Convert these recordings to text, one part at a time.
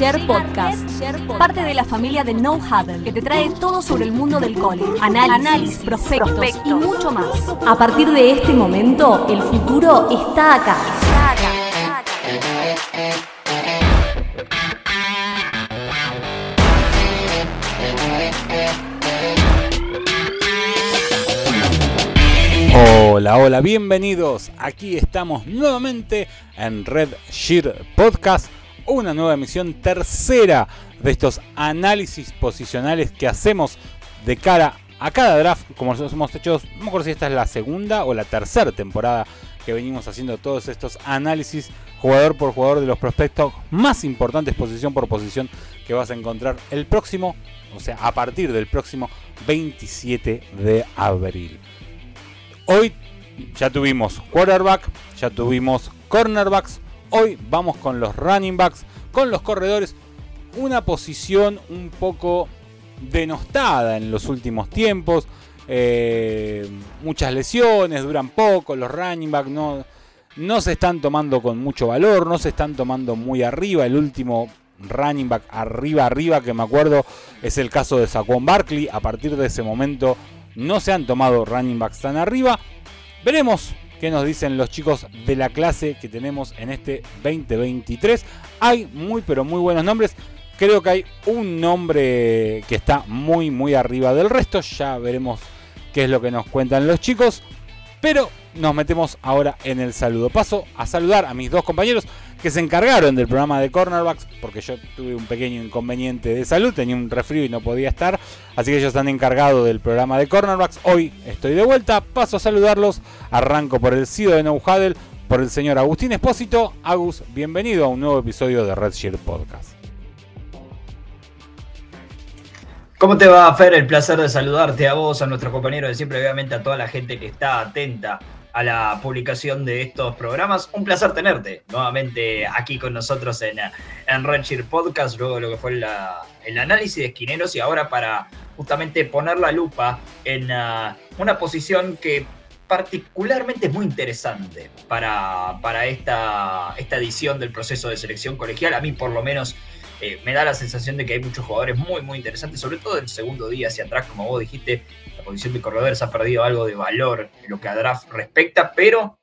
Share Podcast, parte de la familia de No que te trae todo sobre el mundo del cole, análisis, prospectos, y mucho más. A partir de este momento, el futuro está acá. Hola, hola, bienvenidos. Aquí estamos nuevamente en Red Sheer Podcast una nueva emisión tercera de estos análisis posicionales que hacemos de cara a cada draft, como los hemos hecho, no me acuerdo si esta es la segunda o la tercera temporada que venimos haciendo todos estos análisis jugador por jugador de los prospectos más importantes, posición por posición, que vas a encontrar el próximo, o sea, a partir del próximo 27 de abril. Hoy ya tuvimos quarterback, ya tuvimos cornerbacks, Hoy vamos con los running backs, con los corredores, una posición un poco denostada en los últimos tiempos. Eh, muchas lesiones, duran poco, los running backs no, no se están tomando con mucho valor, no se están tomando muy arriba. El último running back arriba, arriba que me acuerdo es el caso de Saquon Barkley. A partir de ese momento no se han tomado running backs tan arriba. Veremos qué nos dicen los chicos de la clase que tenemos en este 2023. Hay muy, pero muy buenos nombres. Creo que hay un nombre que está muy, muy arriba del resto. Ya veremos qué es lo que nos cuentan los chicos. Pero nos metemos ahora en el saludo. Paso a saludar a mis dos compañeros que se encargaron del programa de Cornerbacks, porque yo tuve un pequeño inconveniente de salud, tenía un resfrío y no podía estar, así que ellos están encargado del programa de Cornerbacks. Hoy estoy de vuelta, paso a saludarlos, arranco por el CEO de No por el señor Agustín Espósito. Agus, bienvenido a un nuevo episodio de Red Shield Podcast. ¿Cómo te va, Fer? El placer de saludarte a vos, a nuestros compañeros de siempre, obviamente a toda la gente que está atenta a la publicación de estos programas. Un placer tenerte nuevamente aquí con nosotros en, en Podcast, luego lo que fue el análisis de esquineros y ahora para justamente poner la lupa en ah, una posición que particularmente es muy interesante para, para esta, esta edición del proceso de selección colegial. A mí por lo menos eh, me da la sensación de que hay muchos jugadores muy, muy interesantes, sobre todo el segundo día hacia atrás, como vos dijiste, la posición de corredores ha perdido algo de valor en lo que a draft respecta, pero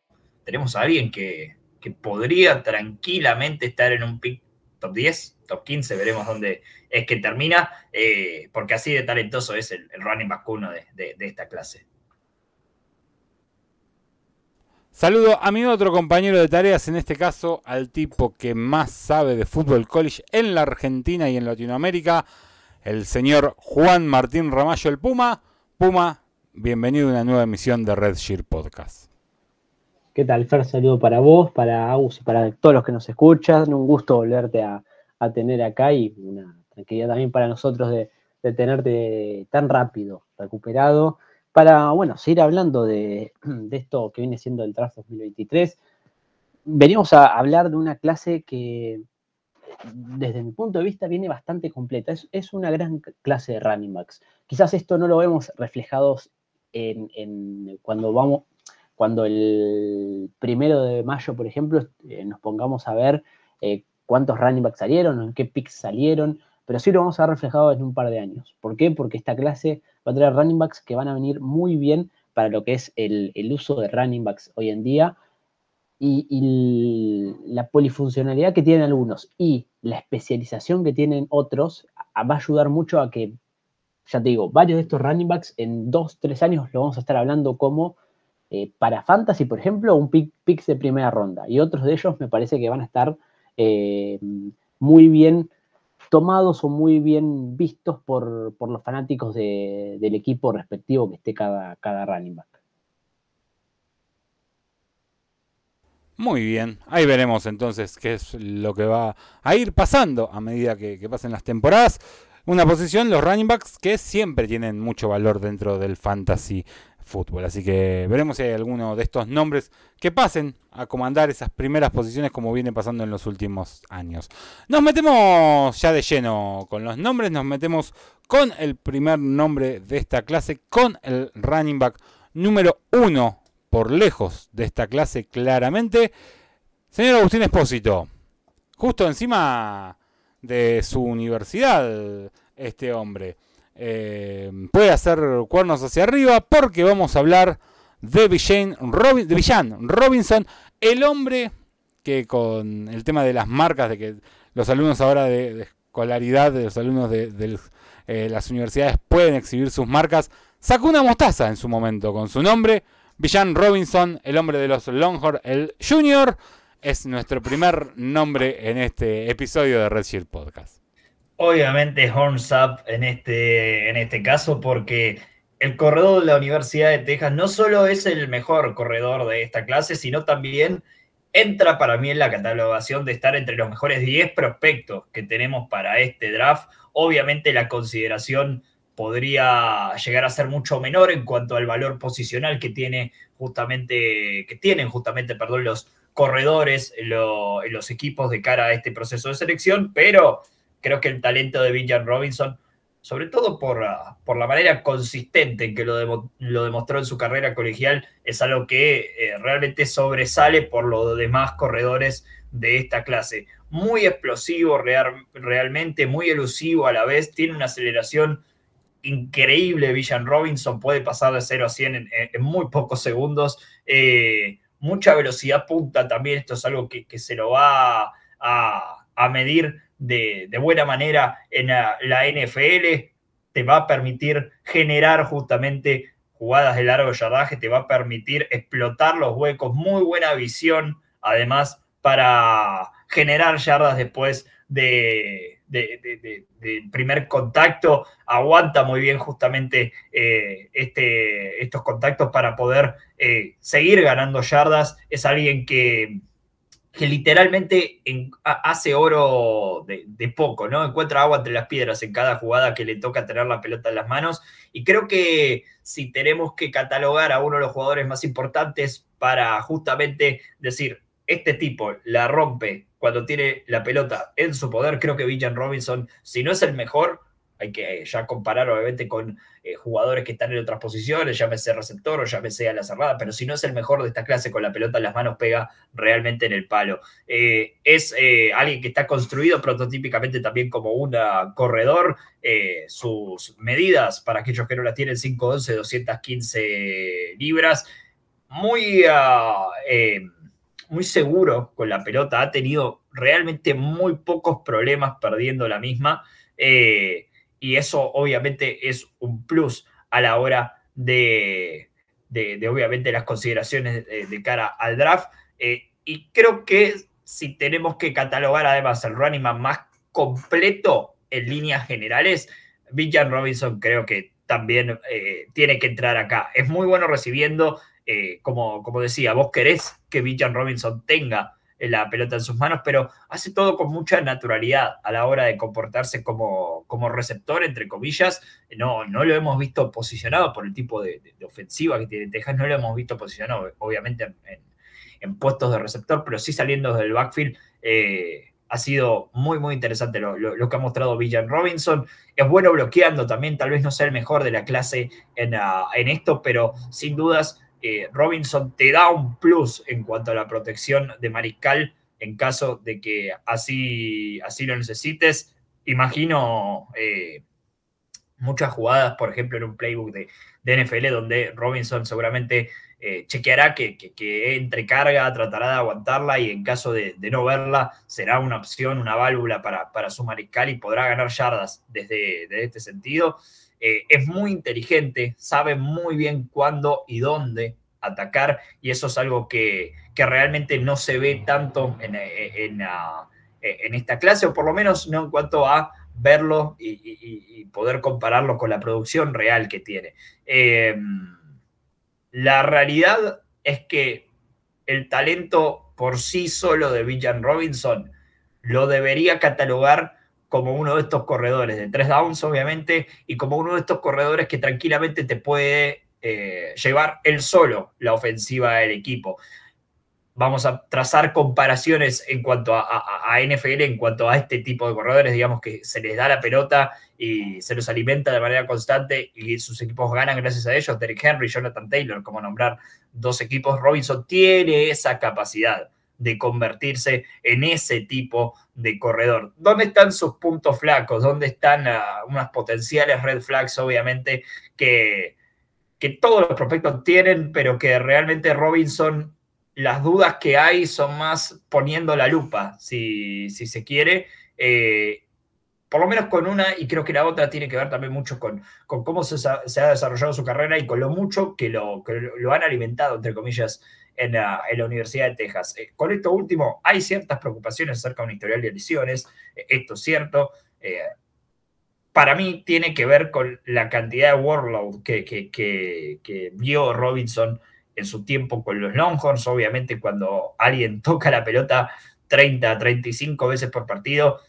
tenemos a alguien que, podría tranquilamente estar en un pick top 10, top 15, veremos dónde es que termina, eh, porque así de talentoso es el, running back de esta clase. Saludo a mi otro compañero de tareas, en este caso al tipo que más sabe de fútbol college en la Argentina y en Latinoamérica, el señor Juan Martín Ramallo, el Puma. Puma, bienvenido a una nueva emisión de Red Shear Podcast. ¿Qué tal, Fer? Saludo para vos, para Agus y para todos los que nos escuchan. Un gusto volverte a, tener acá y una tranquilidad también para nosotros de, de tenerte tan rápido, recuperado para, bueno, seguir hablando de, esto que viene siendo el draft 2023, venimos a hablar de una clase que, desde mi punto de vista, viene bastante completa. Es, una gran clase de running backs. Quizás esto no lo vemos reflejado en, cuando vamos, cuando el primero de mayo, por ejemplo, eh, nos pongamos a ver eh, cuántos running backs salieron, en qué picks salieron, pero sí lo vamos a ver reflejado en un par de años. ¿Por qué? Porque esta clase va a traer running backs que van a venir muy bien para lo que es el, uso de running backs hoy en día y, la polifuncionalidad que tienen algunos y la especialización que tienen otros va a ayudar mucho a que, ya te digo, varios de estos running backs en dos, tres años lo vamos a estar hablando como eh, para Fantasy, por ejemplo, un pick, de primera ronda. Y otros de ellos me parece que van a estar eh, muy bien tomados o muy bien vistos por, los fanáticos del equipo respectivo que esté cada, cada running back. Muy bien, ahí veremos entonces qué es lo que va a ir pasando a medida que, que, pasen las temporadas. Una posición, los running backs, que siempre tienen mucho valor dentro del fantasy fútbol. Así que veremos si hay alguno de estos nombres que pasen a comandar esas primeras posiciones como viene pasando en los últimos años. Nos metemos ya de lleno con los nombres, nos metemos con el primer nombre de esta clase, con el running back número uno por lejos de esta clase claramente. Señor Agustín Espósito, justo encima de su universidad, este hombre. Eh, puede hacer cuernos hacia arriba porque vamos a hablar de Villan, Robinson, el hombre que con el tema de las marcas, de que los alumnos ahora de, escolaridad, de los alumnos de, eh, las universidades pueden exhibir sus marcas, sacó una mostaza en su momento con su nombre, Villan Robinson, el hombre de los Longhorn, el Junior, es nuestro primer nombre en este episodio de Red Shield Podcast. Obviamente Horns Up en este, en este caso porque el corredor de la Universidad de Texas no solo es el mejor corredor de esta clase, sino también entra para mí en la catalogación de estar entre los mejores 10 prospectos que tenemos para este draft. Obviamente la consideración podría llegar a ser mucho menor en cuanto al valor posicional que tiene justamente, que tienen justamente, perdón, los corredores, los equipos de cara a este proceso de selección, pero creo que el talento de Villan Robinson, sobre todo por, ah, por la manera consistente en que lo, demostró en su carrera colegial, es algo que eh, realmente sobresale por los demás corredores de esta clase. Muy explosivo realmente, muy elusivo a la vez, tiene una aceleración increíble Villan Robinson, puede pasar de 0 a 100 en, muy pocos segundos. Eh, mucha velocidad punta también, esto es algo que, se lo va a medir de, buena manera en la, NFL, te va a permitir generar justamente jugadas de largo yardaje, te va a permitir explotar los huecos, muy buena visión, además, para generar yardas después de, primer contacto, aguanta muy bien justamente eh, este, estos contactos para poder eh, seguir ganando yardas. Es alguien que que literalmente hace oro de, poco, ¿no? Encuentra agua entre las piedras en cada jugada que le toca tener la pelota en las manos. Y creo que si tenemos que catalogar a uno de los jugadores más importantes para justamente decir, este tipo la rompe cuando tiene la pelota en su poder, creo que Villan Robinson, si no es el mejor, hay que ya comparar, obviamente, con eh, jugadores que están en otras posiciones, llámese receptor o llámese a la cerrada, pero si no es el mejor de esta clase con la pelota en las manos, pega realmente en el palo. Eh, es eh, alguien que está construido prototípicamente también como un ah, corredor. sus medidas, para aquellos que no las tienen, 11, 215 libras. Muy ah, em, muy seguro con la pelota, ha tenido realmente muy pocos problemas perdiendo la misma y eso obviamente es un plus a la hora de, de, obviamente las consideraciones eh, de, cara al draft. Eh, y creo que si tenemos que catalogar además el running más completo en líneas generales, Villan Robinson creo que también eh, tiene que entrar acá. Es muy bueno recibiendo, como, como decía, vos querés que Villan Robinson tenga eh, la pelota en sus manos, pero hace todo con mucha naturalidad a la hora de comportarse como, como receptor, entre comillas. No, no lo hemos visto posicionado por el tipo de, ofensiva que tiene Texas, no lo hemos visto posicionado, obviamente, en, puestos de receptor, pero sí saliendo del backfield. Eh, ha sido muy, muy interesante lo, que ha mostrado Villan Robinson. Es bueno bloqueando también, tal vez no sea el mejor de la clase en, ah, en esto, pero sin dudas eh, Robinson te da un plus en cuanto a la protección de Mariscal en caso de que así, así lo necesites. Imagino eh, muchas jugadas, por ejemplo, en un playbook de, NFL donde Robinson seguramente eh, chequeará que, entrecarga, entre carga, tratará de aguantarla y en caso de, no verla será una opción, una válvula para, para, su mariscal y podrá ganar yardas desde, desde este sentido. Eh, es muy inteligente, sabe muy bien cuándo y dónde atacar y eso es algo que, realmente no se ve tanto eh, eh, ah, en, esta clase o por lo menos no en cuanto a verlo y, poder compararlo con la producción real que tiene. Em, la realidad es que el talento por sí solo de Villan Robinson lo debería catalogar como uno de estos corredores de tres downs, obviamente, y como uno de estos corredores que tranquilamente te puede eh, llevar él solo la ofensiva del equipo. Vamos a trazar comparaciones en cuanto a, NFL, en cuanto a este tipo de corredores, digamos que se les da la pelota y se los alimenta de manera constante y sus equipos ganan gracias a ellos. Derek Henry, Jonathan Taylor, como nombrar dos equipos, Robinson tiene esa capacidad de convertirse en ese tipo de corredor. ¿Dónde están sus puntos flacos? ¿Dónde están ah, unas potenciales red flags, obviamente, que, que todos los prospectos tienen, pero que realmente Robinson, las dudas que hay son más poniendo la lupa, si, se quiere. Eh, por lo menos con una, y creo que la otra tiene que ver también mucho con, cómo se, ha desarrollado su carrera y con lo mucho que lo, que lo han alimentado, entre comillas, en la, Universidad de Texas. Eh, con esto último, hay ciertas preocupaciones acerca de un historial de lesiones, eh, esto es cierto. Eh, para mí tiene que ver con la cantidad de workload que, que, que, vio Robinson en su tiempo con los Longhorns. Obviamente, cuando alguien toca la pelota 30, 35 veces por partido,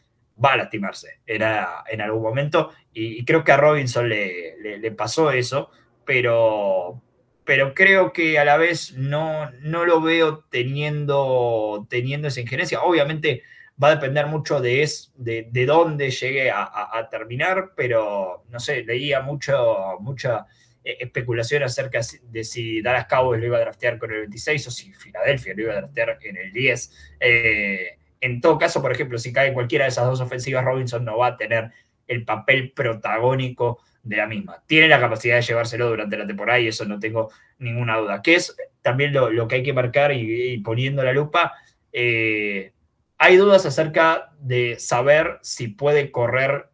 va a lastimarse en, en algún momento. Y, creo que a Robinson le, le, pasó eso, pero, pero creo que a la vez no, no lo veo teniendo, teniendo esa injerencia. Obviamente va a depender mucho de, es, de, dónde llegue a, terminar, pero no sé, leía mucho, mucha eh, especulación acerca de si Dallas Cowboys lo iba a draftear con el 26 o si Filadelfia lo iba a draftear en el 10. Eh, en todo caso, por ejemplo, si cae cualquiera de esas dos ofensivas, Robinson no va a tener el papel protagónico de la misma. Tiene la capacidad de llevárselo durante la temporada y eso no tengo ninguna duda. Que es también lo, que hay que marcar y, poniendo la lupa. Eh, hay dudas acerca de saber si puede correr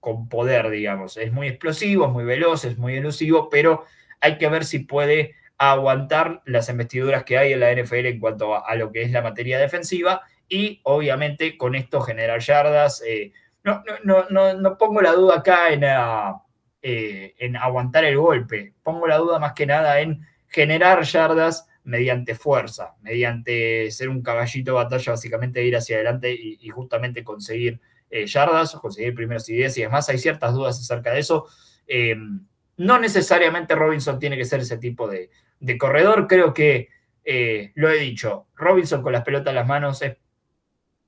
con poder, digamos. Es muy explosivo, es muy veloz, es muy elusivo, pero hay que ver si puede aguantar las investiduras que hay en la NFL en cuanto a, lo que es la materia defensiva y obviamente con esto generar yardas. Eh, no, no, pongo la duda acá ah, eh, en, aguantar el golpe, pongo la duda más que nada en generar yardas mediante fuerza, mediante ser un caballito de batalla, básicamente ir hacia adelante y, justamente conseguir eh, yardas, conseguir primeros y y demás. Hay ciertas dudas acerca de eso. Em, no necesariamente Robinson tiene que ser ese tipo de, corredor. Creo que eh, lo he dicho, Robinson con las pelotas en las manos es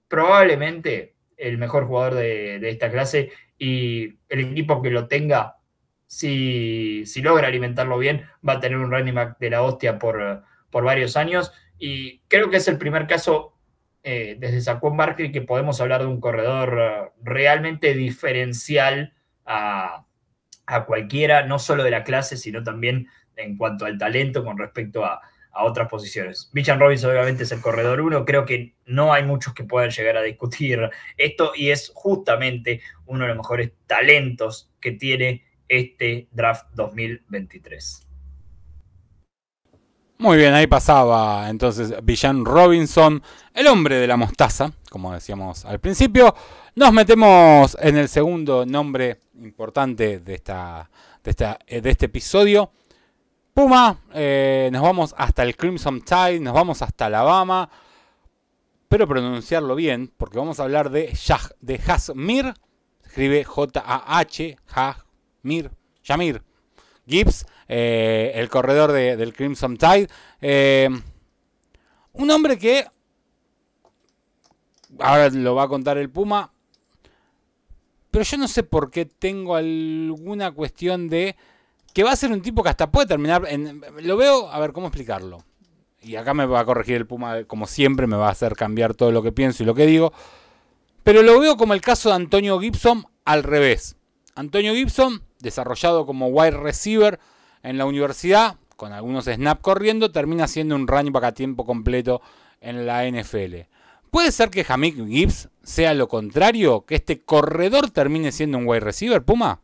probablemente el mejor jugador de, esta clase y el equipo que lo tenga, si, logra alimentarlo bien, va a tener un running back de la hostia por, por varios años. Y creo que es el primer caso eh, desde desde Juan Barkley que podemos hablar de un corredor eh, realmente diferencial a, a cualquiera, no solo de la clase, sino también en cuanto al talento con respecto a, a otras posiciones. Villan Robinson obviamente es el corredor uno, creo que no hay muchos que puedan llegar a discutir esto y es justamente uno de los mejores talentos que tiene este draft 2023. Muy bien, ahí pasaba entonces Villan Robinson, el hombre de la mostaza, como decíamos al principio. Nos metemos en el segundo nombre importante de, esta, de este episodio, Puma, eh, nos vamos hasta el Crimson Tide, nos vamos hasta Alabama, pero pronunciarlo bien, porque vamos a hablar de, Jah, de Jasmir, escribe J-A-H, Jasmir, Yamir Gibbs, eh, el corredor del Crimson Tide. Eh, un hombre que, ahora lo va a contar el Puma, pero yo no sé por qué tengo alguna cuestión de que va a ser un tipo que hasta puede terminar. En, lo veo, a ver, ¿cómo explicarlo? Y acá me va a corregir el Puma, como siempre, me va a hacer cambiar todo lo que pienso y lo que digo. Pero lo veo como el caso de Antonio Gibson al revés. Antonio Gibson, desarrollado como wide receiver en la universidad, con algunos snaps corriendo, termina siendo un running back a tiempo completo en la NFL. ¿Puede ser que Jamik Gibbs sea lo contrario? ¿Que este corredor termine siendo un wide receiver, Puma?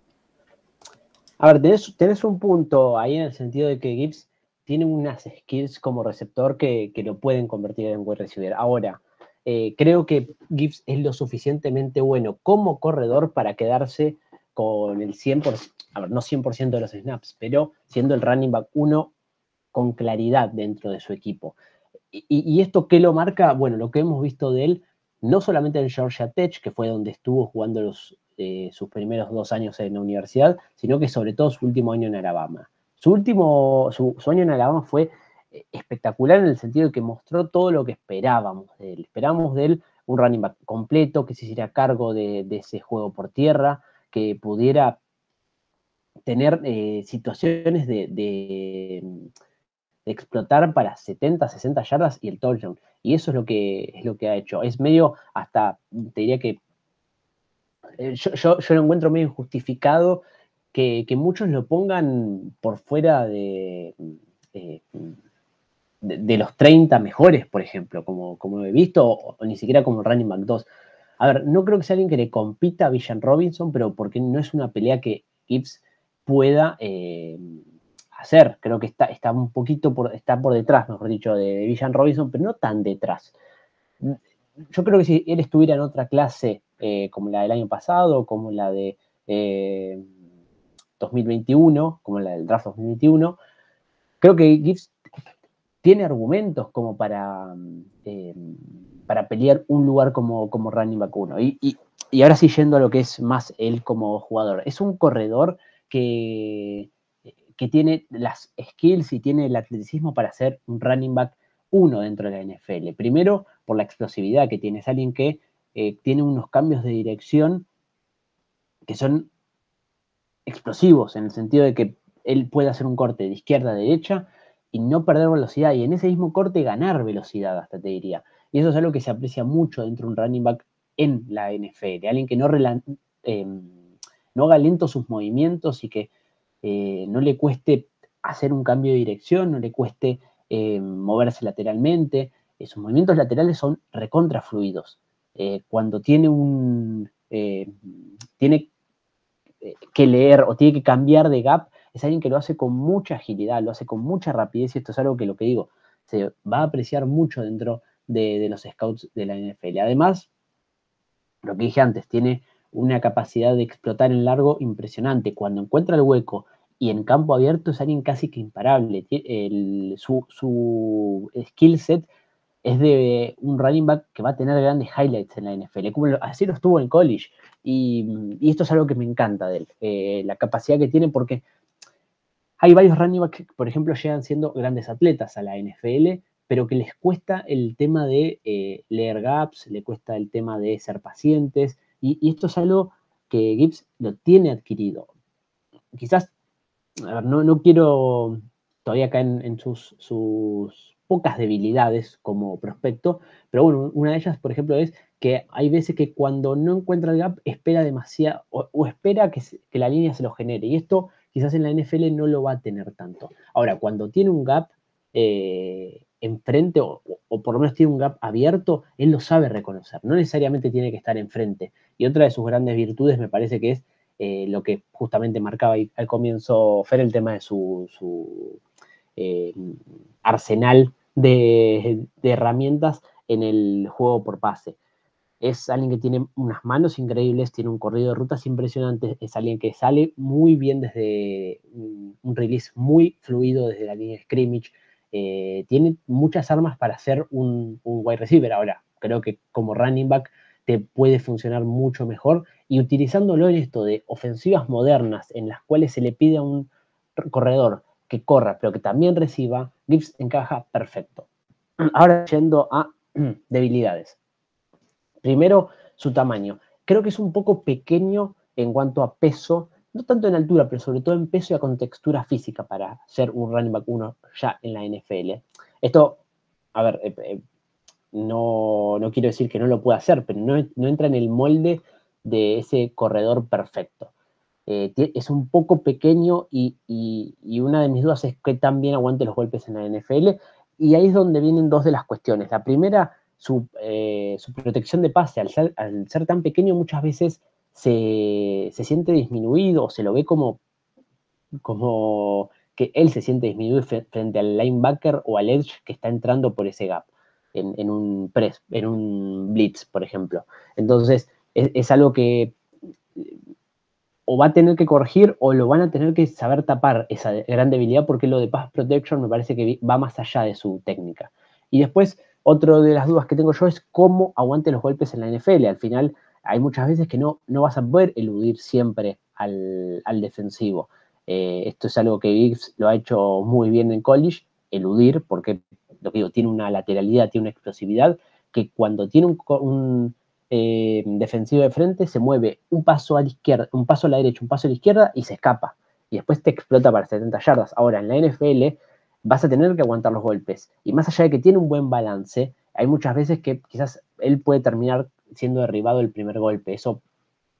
A ver, tenés, un punto ahí en el sentido de que Gibbs tiene unas skills como receptor que, lo pueden convertir en buen receiver. Ahora, eh, creo que Gibbs es lo suficientemente bueno como corredor para quedarse con el 100%, a ver, no 100% de los snaps, pero siendo el running back uno con claridad dentro de su equipo. Y, y, esto qué lo marca? Bueno, lo que hemos visto de él, no solamente en Georgia Tech, que fue donde estuvo jugando los eh, sus primeros dos años en la universidad, sino que sobre todo su último año en Alabama. Su último, su, año en Alabama fue eh, espectacular en el sentido de que mostró todo lo que esperábamos de él. Esperábamos de él un running back completo, que se hiciera cargo de, ese juego por tierra, que pudiera tener eh, situaciones de, explotar para 70, 60 yardas y el touchdown. Y eso es lo que, es lo que ha hecho. Es medio hasta, te diría que eh, yo, lo encuentro medio injustificado que, muchos lo pongan por fuera de, eh, de, los 30 mejores, por ejemplo, como, como he visto, o, ni siquiera como Running Back 2. A ver, no creo que sea alguien que le compita a Villan Robinson, pero porque no es una pelea que Gibbs pueda eh, hacer. Creo que está, está un poquito por, está por detrás, mejor dicho, de, de Robinson, pero no tan detrás. Yo creo que si él estuviera en otra clase eh, como la del año pasado, como la de 2021, eh, como la del draft 2021. Creo que Gibbs tiene argumentos como para, eh, para pelear un lugar como, como running back 1. Y, ahora sí yendo a lo que es más él como jugador. Es un corredor que, que tiene las skills y tiene el atleticismo para ser un running back uno dentro de la NFL. Primero, por la explosividad que tiene. Es alguien que eh, tiene unos cambios de dirección que son explosivos, en el sentido de que él puede hacer un corte de izquierda a derecha y no perder velocidad, y en ese mismo corte ganar velocidad, hasta te diría. Y eso es algo que se aprecia mucho dentro de un running back en la NFL, alguien que no, em, no haga lento sus movimientos y que eh, no le cueste hacer un cambio de dirección, no le cueste em, moverse lateralmente. esos eh, movimientos laterales son recontra recontrafluidos. Eh, cuando tiene un eh, tiene eh, que leer o tiene que cambiar de gap, es alguien que lo hace con mucha agilidad, lo hace con mucha rapidez, y esto es algo que lo que digo, se va a apreciar mucho dentro de, los scouts de la NFL. Además, lo que dije antes, tiene una capacidad de explotar en largo impresionante. Cuando encuentra el hueco y en campo abierto es alguien casi que imparable. su, su skill set es de un running back que va a tener grandes highlights en la NFL, así lo estuvo en college. Y, esto es algo que me encanta de él, eh, la capacidad que tiene, porque hay varios running backs que, por ejemplo, llegan siendo grandes atletas a la NFL, pero que les cuesta el tema de eh, leer gaps, le cuesta el tema de ser pacientes, y, esto es algo que Gibbs lo tiene adquirido. Quizás, a ver, no, no quiero todavía caer en, en sus, sus pocas debilidades como prospecto, pero bueno, una de ellas, por ejemplo, es que hay veces que cuando no encuentra el gap espera demasiado o, espera que, la línea se lo genere y esto quizás en la NFL no lo va a tener tanto. Ahora, cuando tiene un gap eh, enfrente o, por lo menos tiene un gap abierto, él lo sabe reconocer, no necesariamente tiene que estar enfrente. Y otra de sus grandes virtudes me parece que es eh, lo que justamente marcaba al comienzo Fer el tema de su, eh, arsenal de, herramientas en el juego por pase. Es alguien que tiene unas manos increíbles, tiene un corrido de rutas impresionante, es alguien que sale muy bien desde un release muy fluido desde la línea de scrimmage. Eh, tiene muchas armas para ser un, un wide receiver. Ahora, creo que como running back te puede funcionar mucho mejor. Y utilizándolo en esto de ofensivas modernas en las cuales se le pide a un corredor que corra, pero que también reciba, Gibbs encaja perfecto. Ahora yendo a debilidades. Primero, su tamaño. Creo que es un poco pequeño en cuanto a peso, no tanto en altura, pero sobre todo en peso y a contextura física para ser un running back 1 ya en la NFL. Esto, a ver, eh, eh, no, quiero decir que no lo pueda hacer, pero no entra en el molde de ese corredor perfecto. Eh, es un poco pequeño y, una de mis dudas es que también aguante los golpes en la NFL. Y ahí es donde vienen dos de las cuestiones. La primera, su, eh, protección de pase. Al ser, tan pequeño muchas veces se, siente disminuido o se lo ve como, como que él se siente disminuido frente al linebacker o al edge que está entrando por ese gap, en, un press, en un blitz, por ejemplo. Entonces, es algo que o va a tener que corregir o lo van a tener que saber tapar esa gran debilidad porque lo de pass protection me parece que va más allá de su técnica. Y después, otra de las dudas que tengo yo es cómo aguante los golpes en la NFL. Al final, hay muchas veces que no, no vas a poder eludir siempre al, defensivo. Eh, esto es algo que Biggs lo ha hecho muy bien en college, eludir, porque lo que digo, tiene una lateralidad, tiene una explosividad, que cuando tiene un eh, defensivo de frente, se mueve un paso a la izquierda, un paso a la derecha, un paso a la izquierda y se escapa. Y después te explota para 70 yardas. Ahora, en la NFL vas a tener que aguantar los golpes. Y más allá de que tiene un buen balance, hay muchas veces que quizás él puede terminar siendo derribado el primer golpe. Eso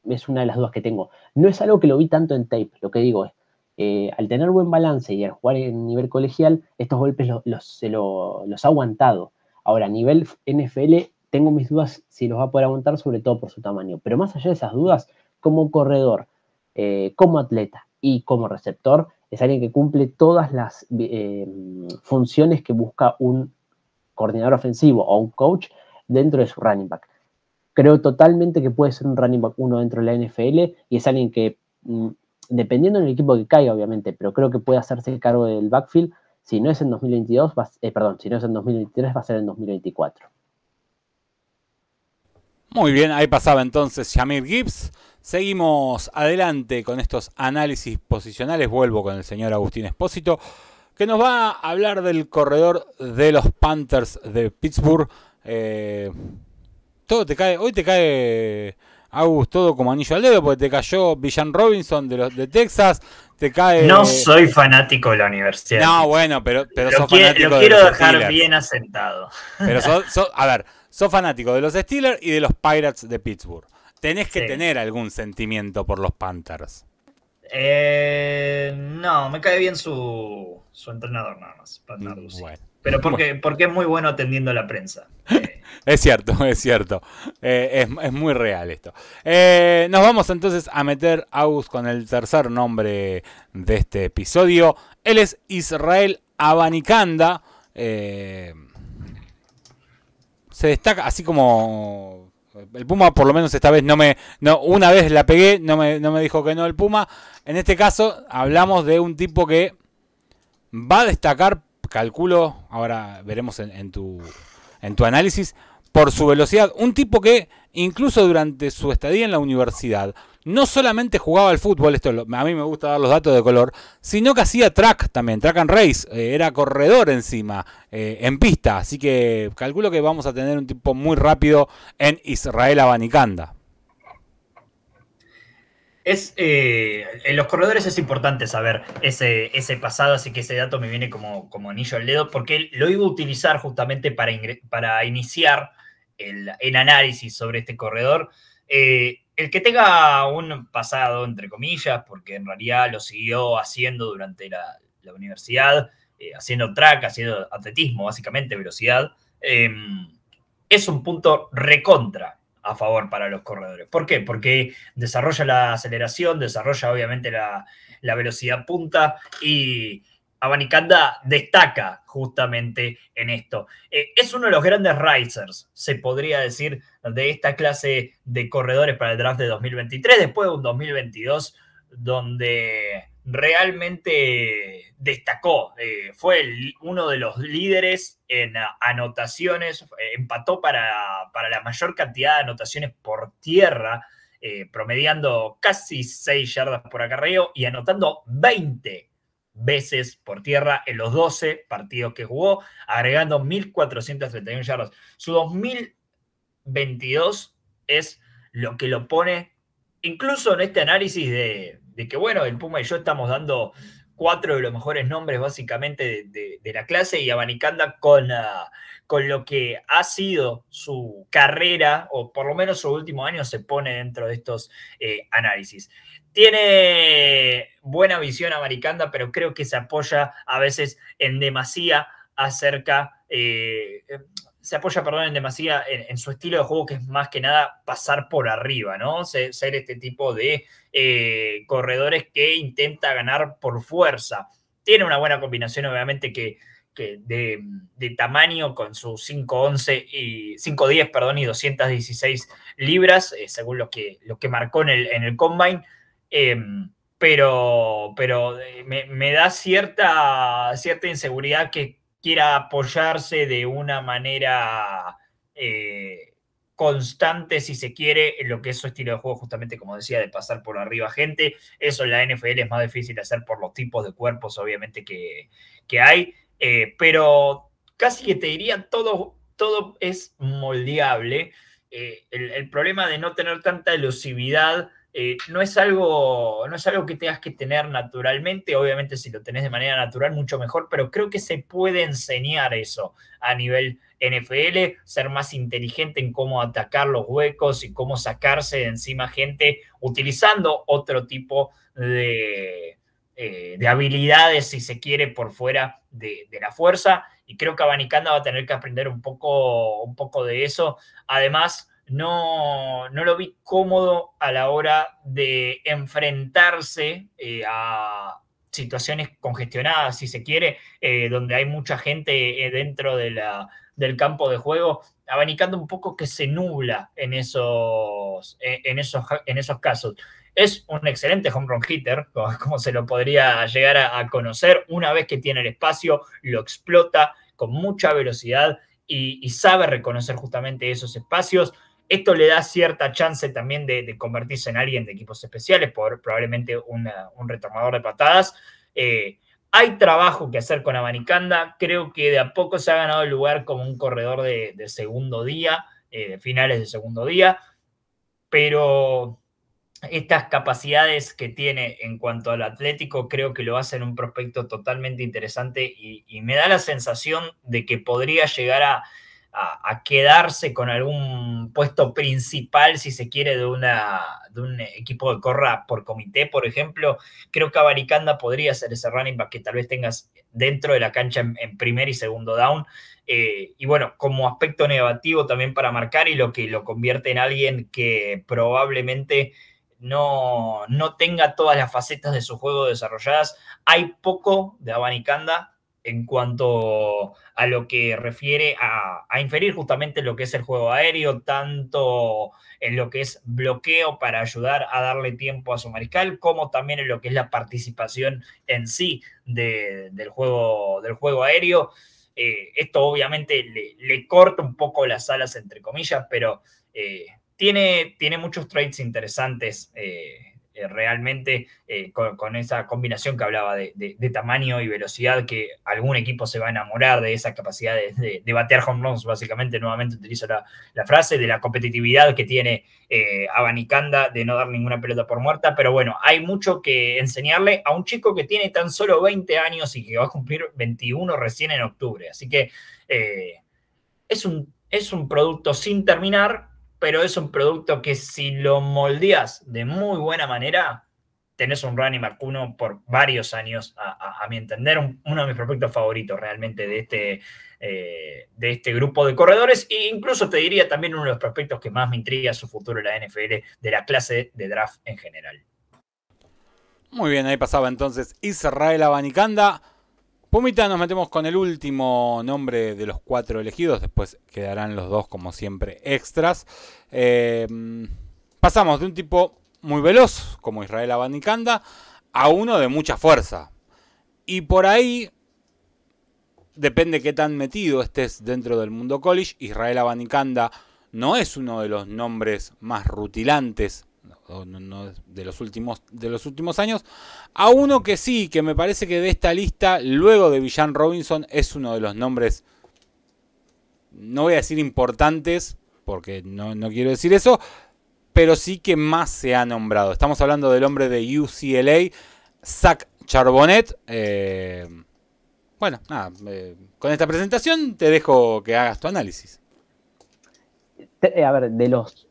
es una de las dudas que tengo. No es algo que lo vi tanto en tape, lo que digo es, eh, al tener buen balance y al jugar en nivel colegial, estos golpes se los ha aguantado. Ahora, a nivel NFL tengo mis dudas si los va a poder aguantar, sobre todo por su tamaño. Pero más allá de esas dudas, como corredor, eh, como atleta y como receptor, es alguien que cumple todas las eh, funciones que busca un coordinador ofensivo o un coach dentro de su running back. Creo totalmente que puede ser un running back uno dentro de la NFL y es alguien que, mm, dependiendo del equipo que caiga, obviamente, pero creo que puede hacerse cargo del backfield. Si no es en 2022, eh, perdón, si no es en 2023, va a ser en 2024. Muy bien, ahí pasaba entonces Yamir Gibbs. Seguimos adelante con estos análisis posicionales. Vuelvo con el señor Agustín Espósito, que nos va a hablar del corredor de los Panthers de Pittsburgh. Eh, todo te cae, hoy te cae Agus todo como anillo al dedo, porque te cayó Villan Robinson de los de Texas, te cae. No soy fanático de la universidad. No, bueno, pero, lo Lo quiero dejar bien asentado. Pero a ver, sos fanático de los Steelers y de los Pirates de Pittsburgh. Tenés que tener algún sentimiento por los Panthers. Eh, no, me cae bien su, su entrenador nada más, Panthers. Pero porque, porque es muy bueno atendiendo la prensa. es cierto, es cierto. Eh, es, muy real esto. Eh, nos vamos entonces a meter, Agus, con el tercer nombre de este episodio. Él es Israel Abanicanda. Eh, se destaca, así como el Puma por lo menos esta vez no me, no, una vez la pegué, no me, no me dijo que no el Puma. En este caso hablamos de un tipo que va a destacar, calculo, ahora veremos en tu, en tu análisis, por su velocidad. Un tipo que incluso durante su estadía en la universidad, no solamente jugaba al fútbol, esto a mí me gusta dar los datos de color, sino que hacía track también, track and race, eh, era corredor encima, eh, en pista, así que calculo que vamos a tener un tipo muy rápido en Israel Abanicanda. Es, eh, en los corredores es importante saber ese, pasado, así que ese dato me viene como, como anillo al dedo, porque lo iba a utilizar justamente para, para iniciar el, análisis sobre este corredor. Eh, el que tenga un pasado, entre comillas, porque en realidad lo siguió haciendo durante la, universidad, eh, haciendo track, haciendo atletismo, básicamente, velocidad, em, es un punto recontra a favor para los corredores. ¿Por qué? Porque desarrolla la aceleración, desarrolla obviamente la velocidad punta y Abanicanda destaca justamente en esto. Eh, es uno de los grandes risers, se podría decir, de esta clase de corredores para el draft de 2023, después de un 2022 donde realmente destacó, eh, fue uno de los líderes en anotaciones, eh, empató para, para, la mayor cantidad de anotaciones por tierra, promediando casi 6 yardas por acarreo y anotando 20 veces por tierra en los 12 partidos que jugó, agregando 1.431 yardas. Su 2022 es lo que lo pone, incluso en este análisis de, que, bueno, el Puma y yo estamos dando cuatro de los mejores nombres básicamente de, la clase y abanicanda con, con lo que ha sido su carrera o por lo menos su último año se pone dentro de estos eh, análisis tiene buena visión americana, pero creo que se apoya a veces en demasía acerca, eh, se apoya, perdón, en demasía en, su estilo de juego, que es más que nada pasar por arriba, ¿no? Ser, este tipo de eh, corredores que intenta ganar por fuerza. Tiene una buena combinación, obviamente, que, de, tamaño con sus 511 y 510, perdón, y 216 libras, eh, según lo que, lo que marcó en el combine Em, pero, pero eh, me, da cierta, cierta inseguridad que quiera apoyarse de una manera eh, constante, si se quiere, en lo que es su estilo de juego, justamente como decía, de pasar por arriba gente. Eso en la NFL es más difícil de hacer por los tipos de cuerpos, obviamente, que, que hay. Eh, pero casi que te diría, todo, todo es moldeable. el problema de no tener tanta elusividad eh, no, es algo, no es algo que tengas que tener naturalmente, obviamente si lo tenés de manera natural mucho mejor, pero creo que se puede enseñar eso a nivel NFL, ser más inteligente en cómo atacar los huecos y cómo sacarse de encima gente utilizando otro tipo de, eh, habilidades, si se quiere, por fuera de, la fuerza. Y creo que Abanicanda va a tener que aprender un poco, un poco de eso. Además, no, no lo vi cómodo a la hora de enfrentarse eh, a situaciones congestionadas, si se quiere, eh, donde hay mucha gente eh, dentro de la, del campo de juego, abanicando un poco que se nubla en esos, en esos, en esos casos. Es un excelente home run hitter, como se lo podría llegar a, conocer. Una vez que tiene el espacio, lo explota con mucha velocidad y sabe reconocer justamente esos espacios. Esto le da cierta chance también de, convertirse en alguien de equipos especiales, por, probablemente un retornador de patadas. Eh, hay trabajo que hacer con Abanicanda. Creo que de a poco se ha ganado el lugar como un corredor de, segundo día, eh, de finales de segundo día. Pero estas capacidades que tiene en cuanto al Atlético creo que lo hacen un prospecto totalmente interesante y me da la sensación de que podría llegar a a, quedarse con algún puesto principal, si se quiere, de, una, de un equipo de corra por comité, por ejemplo. Creo que Abanicanda podría ser ese running back que tal vez tengas dentro de la cancha en, primer y segundo down. Eh, y bueno, como aspecto negativo también para marcar y lo que lo convierte en alguien que probablemente no, no tenga todas las facetas de su juego desarrolladas. Hay poco de Abanicanda en cuanto a lo que refiere a, inferir justamente lo que es el juego aéreo, tanto en lo que es bloqueo para ayudar a darle tiempo a su mariscal, como también en lo que es la participación en sí del, juego, del juego aéreo. Eh, esto obviamente le, corta un poco las alas, entre comillas, pero eh, tiene, tiene muchos traits interesantes. Eh, eh, realmente eh, con, esa combinación que hablaba de, tamaño y velocidad, que algún equipo se va a enamorar de esa capacidad de, batear home runs, básicamente, nuevamente utilizo la, frase, de la competitividad que tiene eh, Abanicanda de no dar ninguna pelota por muerta, pero bueno, hay mucho que enseñarle a un chico que tiene tan solo 20 años y que va a cumplir 21 recién en octubre, así que es, un, es un producto sin terminar, pero es un producto que si lo moldeas de muy buena manera, tenés un running back por varios años, a, mi entender, uno de mis prospectos favoritos realmente de este, eh, de este grupo de corredores, e incluso te diría también uno de los prospectos que más me intriga su futuro en la NFL, de la clase de draft en general. Muy bien, ahí pasaba entonces Israel Abanicanda. Pumita, nos metemos con el último nombre de los cuatro elegidos. Después quedarán los dos, como siempre, extras. Eh, pasamos de un tipo muy veloz, como Israel Abanicanda, a uno de mucha fuerza. Y por ahí, depende qué tan metido estés dentro del mundo college, Israel Abanicanda no es uno de los nombres más rutilantes no, de, los últimos, de los últimos años, a uno que sí, que me parece que de esta lista, luego de Villan Robinson, es uno de los nombres, no voy a decir importantes, porque no, no quiero decir eso, pero sí que más se ha nombrado. Estamos hablando del hombre de UCLA, Zach Charbonnet. Eh, bueno, nada, eh, con esta presentación te dejo que hagas tu análisis. Eh, a ver, de los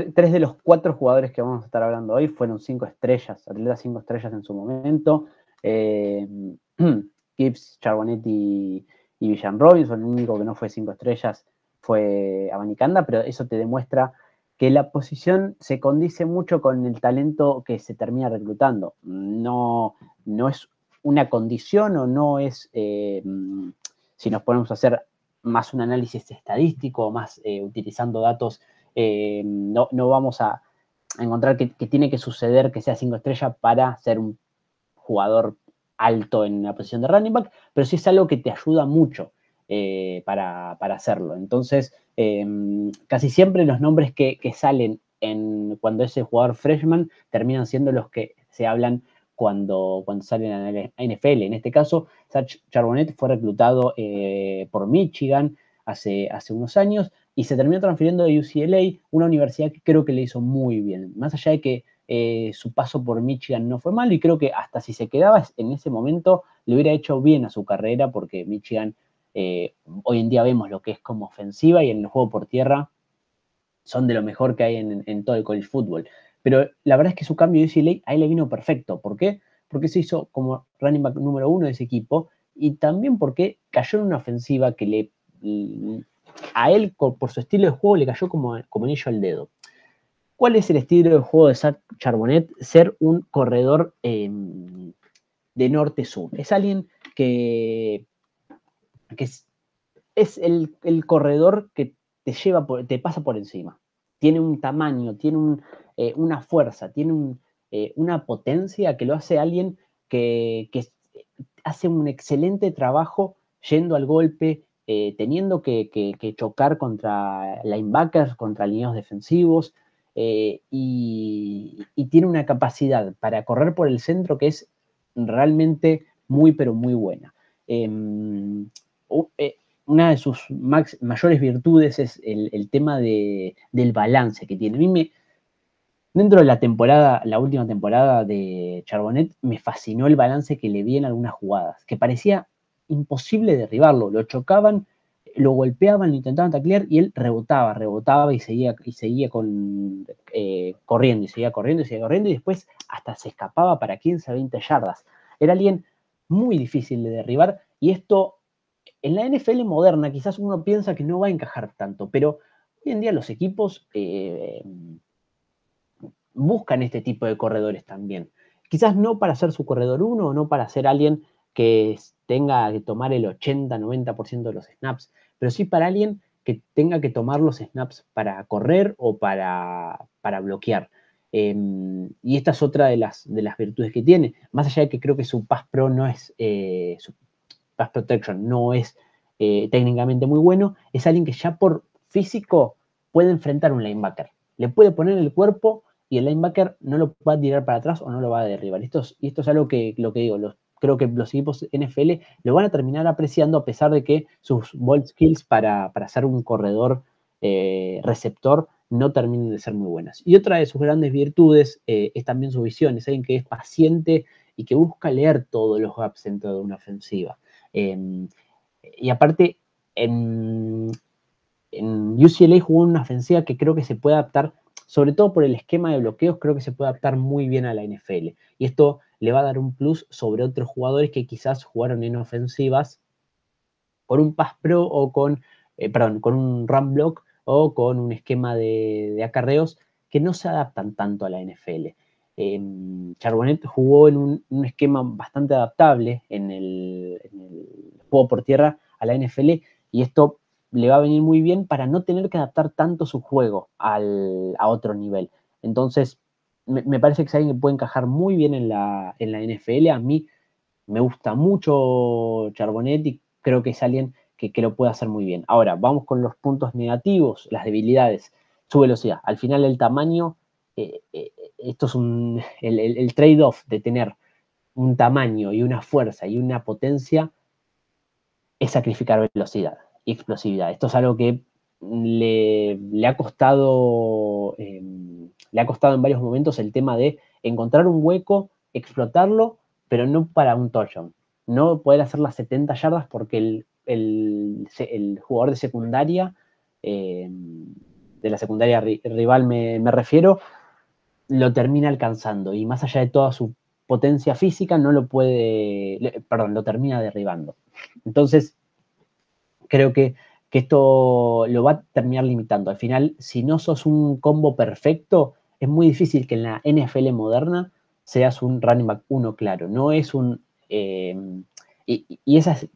tres de los cuatro jugadores que vamos a estar hablando hoy fueron cinco estrellas, atletas cinco estrellas en su momento. Eh, Gibbs, Charbonetti y, y Robinson, el único que no fue cinco estrellas fue Abanicanda, pero eso te demuestra que la posición se condice mucho con el talento que se termina reclutando. No, no es una condición o no es, eh, si nos ponemos a hacer más un análisis estadístico, más eh, utilizando datos eh, no, vamos a encontrar que, tiene que suceder que sea cinco estrellas para ser un jugador alto en la posición de running back, pero sí es algo que te ayuda mucho eh, para, hacerlo. Entonces, em, casi siempre los nombres que, salen en, cuando ese jugador freshman terminan siendo los que se hablan cuando, cuando salen a la NFL. En este caso, Zach Charbonnet fue reclutado eh, por Michigan, hace, unos años y se terminó transfiriendo de UCLA, una universidad que creo que le hizo muy bien, más allá de que eh, su paso por Michigan no fue malo y creo que hasta si se quedaba en ese momento le hubiera hecho bien a su carrera porque Michigan eh, hoy en día vemos lo que es como ofensiva y en el juego por tierra son de lo mejor que hay en, todo el college football. Pero la verdad es que su cambio de UCLA ahí le vino perfecto. ¿Por qué? Porque se hizo como running back número uno de ese equipo y también porque cayó en una ofensiva que le a él, por su estilo de juego, le cayó como, como anillo al dedo. ¿Cuál es el estilo de juego de Zach Charbonnet? Ser un corredor em, de norte-sur. Es alguien que, es, el, corredor que te, lleva te pasa por encima. Tiene un tamaño, tiene eh, una fuerza, tiene eh, una potencia que lo hace alguien que, que hace un excelente trabajo yendo al golpe, eh, teniendo que, chocar contra linebackers, contra líneas defensivos, eh, y, tiene una capacidad para correr por el centro que es realmente muy, pero muy buena. Em, eh, una de sus mayores virtudes es el, tema del balance que tiene. dentro de la temporada, la última temporada de Charbonnet, me fascinó el balance que le vi en algunas jugadas, que parecía imposible derribarlo, lo chocaban, lo golpeaban, lo intentaban taclear y él rebotaba, rebotaba y seguía, y seguía con, eh, corriendo, y seguía corriendo, y seguía corriendo, y después hasta se escapaba para 15 20 yardas. Era alguien muy difícil de derribar y esto en la NFL moderna quizás uno piensa que no va a encajar tanto, pero hoy en día los equipos eh, buscan este tipo de corredores también. Quizás no para ser su corredor uno o no para ser alguien que tenga que tomar el 80-90% de los snaps, pero sí para alguien que tenga que tomar los snaps para correr o para, para bloquear. Em, y esta es otra de las, de las virtudes que tiene, más allá de que creo que su Pass Pro no es, eh, su Pass Protection no es eh, técnicamente muy bueno, es alguien que ya por físico puede enfrentar un linebacker. Le puede poner el cuerpo y el linebacker no lo va a tirar para atrás o no lo va a derribar. Esto y esto es algo que, lo que digo, los creo que los equipos NFL lo van a terminar apreciando a pesar de que sus bold skills para, para ser un corredor eh, receptor no terminen de ser muy buenas. Y otra de sus grandes virtudes eh, es también su visión, es alguien que es paciente y que busca leer todos los gaps dentro de una ofensiva. Em, y aparte, en, en UCLA jugó una ofensiva que creo que se puede adaptar, sobre todo por el esquema de bloqueos, creo que se puede adaptar muy bien a la NFL. Y esto le va a dar un plus sobre otros jugadores que quizás jugaron en ofensivas con un pass pro o con, eh, perdón, con un run block o con un esquema de, acarreos que no se adaptan tanto a la NFL. Eh, em, Charbonnet jugó en un, esquema bastante adaptable en el, juego por tierra a la NFL y esto le va a venir muy bien para no tener que adaptar tanto su juego a otro nivel. Entonces, me, parece que es alguien que puede encajar muy bien en la, NFL. A mí me gusta mucho Charbonnet y creo que es alguien que, que, lo puede hacer muy bien. Ahora, vamos con los puntos negativos, las debilidades, su velocidad. Al final, el tamaño, eh, eh, esto es un, el trade-off de tener un tamaño y una fuerza y una potencia es sacrificar velocidad y explosividad. Esto es algo que le, ha costado, em, le ha costado en varios momentos el tema de encontrar un hueco, explotarlo, pero no para un touchdown. No poder hacer las 70 yardas porque el, jugador de secundaria, em, de la secundaria rival me, me refiero, lo termina alcanzando y más allá de toda su potencia física no lo puede, perdón, lo termina derribando. Entonces, creo que que esto lo va a terminar limitando. Al final, si no sos un combo perfecto, es muy difícil que en la NFL moderna seas un running back uno claro. No es un... Eh, y, y es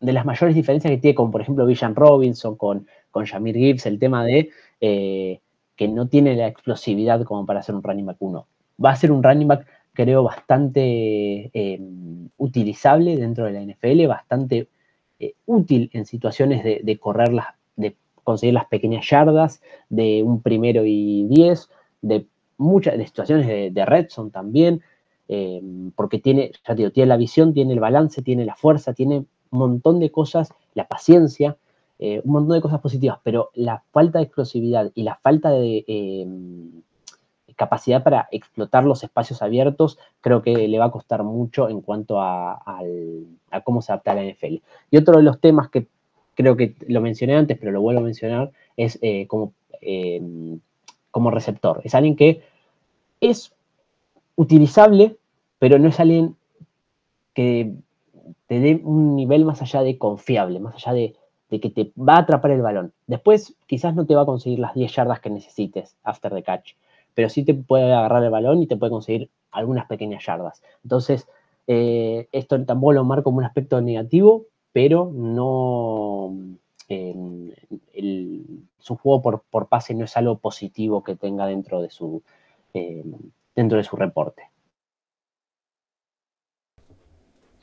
de las mayores diferencias que tiene con, por ejemplo, Villan Robinson, con, con Jamir Gibbs, el tema de eh, que no tiene la explosividad como para ser un running back 1. Va a ser un running back, creo, bastante eh, utilizable dentro de la NFL, bastante eh, útil en situaciones de, correr las, de conseguir las pequeñas yardas, de un primero y diez, de muchas de situaciones de, Redson también, em, porque tiene, ya digo, tiene la visión, tiene el balance, tiene la fuerza, tiene un montón de cosas, la paciencia, eh, un montón de cosas positivas, pero la falta de explosividad y la falta de em, capacidad para explotar los espacios abiertos, creo que le va a costar mucho en cuanto a, cómo se adapta a la NFL. Y otro de los temas que creo que lo mencioné antes, pero lo vuelvo a mencionar, es eh, como, em, como receptor. Es alguien que es utilizable, pero no es alguien que te dé un nivel más allá de confiable, más allá de, de, que te va a atrapar el balón. Después quizás no te va a conseguir las 10 yardas que necesites after the catch, pero sí te puede agarrar el balón y te puede conseguir algunas pequeñas yardas. Entonces, eh, esto tampoco lo marco como un aspecto negativo, pero no. Em, su juego por, pase no es algo positivo que tenga dentro de su, em, dentro de su reporte.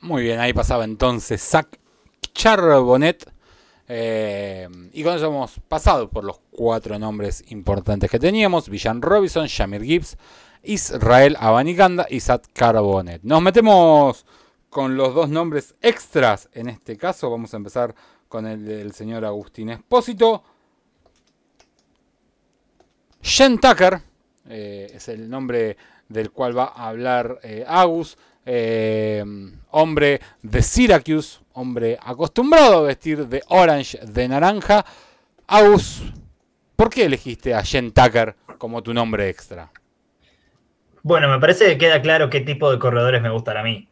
Muy bien, ahí pasaba entonces Zach Charbonnet eh, y con eso hemos pasado por los cuatro nombres importantes que teníamos: Villan Robinson, Shamir Gibbs, Israel Abaniganda y Sat Carbonet. Nos metemos con los dos nombres extras. En este caso, vamos a empezar con el del señor Agustín Espósito. Shen Tucker eh, es el nombre del cual va a hablar eh, Agus. Eh, hombre de Syracuse, hombre acostumbrado a vestir de orange, de naranja. Aus, ¿por qué elegiste a Jen Tucker como tu nombre extra? Bueno, me parece que queda claro qué tipo de corredores me gustan a mí